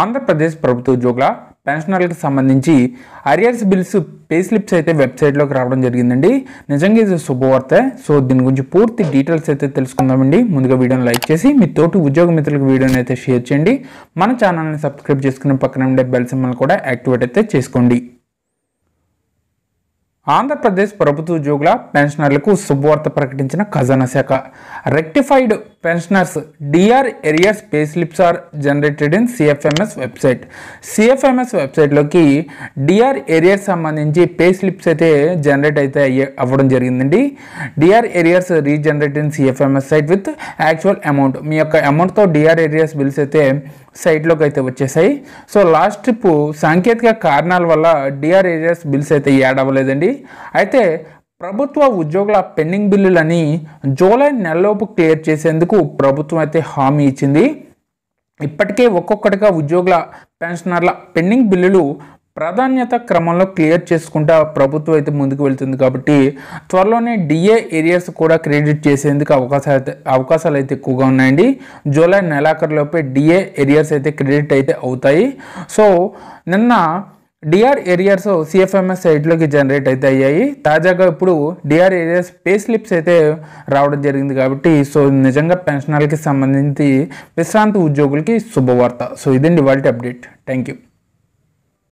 ఆంధ్రప్రదేశ్ ప్రభుత్వ ఉద్యోగుల పెన్షనర్లకు సంబంధించి అరియర్స్ బిల్స్ పే స్లిప్స్ అయితే వెబ్సైట్లోకి రావడం జరిగిందండి నిజంగా ఇది శుభవార్త సో దీని గురించి పూర్తి డీటెయిల్స్ అయితే తెలుసుకుందామండి ముందుగా వీడియోని లైక్ చేసి మీ తోటి ఉద్యోగ మిత్రులకు వీడియోని అయితే షేర్ చేయండి మన ఛానల్ని సబ్స్క్రైబ్ చేసుకుని పక్కన ఉండే బెల్ సింబల్ కూడా యాక్టివేట్ అయితే చేసుకోండి ఆంధ్రప్రదేశ్ ప్రభుత్వ ఉద్యోగుల పెన్షనర్లకు శుభవార్త ప్రకటించిన ఖజానా శాఖ రెక్టిఫైడ్ పెన్షనర్స్ డిఆర్ ఏరియా స్పేస్ slips are generated in CFMS website CFMS వెబ్సైట్లోకి డిఆర్ ఏరియాస్ సంబంధించి పే స్లిప్స్ అయితే జనరేట్ అయితే అవ్వడం జరిగిందండి DR arrears regenerate in CFMS site with actual amount మీ యొక్క అమౌంట్తో డిఆర్ ఏరియాస్ బిల్స్ అయితే సైట్లోకి అయితే వచ్చేసాయి సో లాస్ట్ ట్రిప్ సాంకేతిక కారణాల వల్ల డిఆర్ ఏరియాస్ బిల్స్ అయితే యాడ్ అవ్వలేదండి అయితే ప్రభుత్వ ఉద్యోగుల పెండింగ్ బిల్లులని జూలై నెలలోపు క్లియర్ చేసేందుకు ప్రభుత్వం అయితే హామీ ఇచ్చింది ఇప్పటికే ఒక్కొక్కటిగా ఉద్యోగుల పెన్షనర్ల పెండింగ్ బిల్లులు ప్రాధాన్యత క్రమంలో క్లియర్ చేసుకుంటా ప్రభుత్వం అయితే ముందుకు వెళ్తుంది కాబట్టి త్వరలోనే డిఏ ఏరియాస్ కూడా క్రెడిట్ చేసేందుకు అవకాశాలు అయితే అవకాశాలు అయితే ఎక్కువగా ఉన్నాయండి జూలై నెలాఖరులోపే డిఏ ఏరియాస్ అయితే క్రెడిట్ అయితే అవుతాయి సో నిన్న డిఆర్ ఏరియాస్ సిఎఫ్ఎంఎస్ సైట్లోకి జనరేట్ అయితే అయ్యాయి తాజాగా ఇప్పుడు డిఆర్ ఏరియాస్ పే స్లిప్స్ అయితే రావడం జరిగింది కాబట్టి సో నిజంగా పెన్షనర్లకి సంబంధించి విశ్రాంతి ఉద్యోగులకి శుభవార్త సో ఇదండి వాళ్ళ అప్డేట్ థ్యాంక్ యూ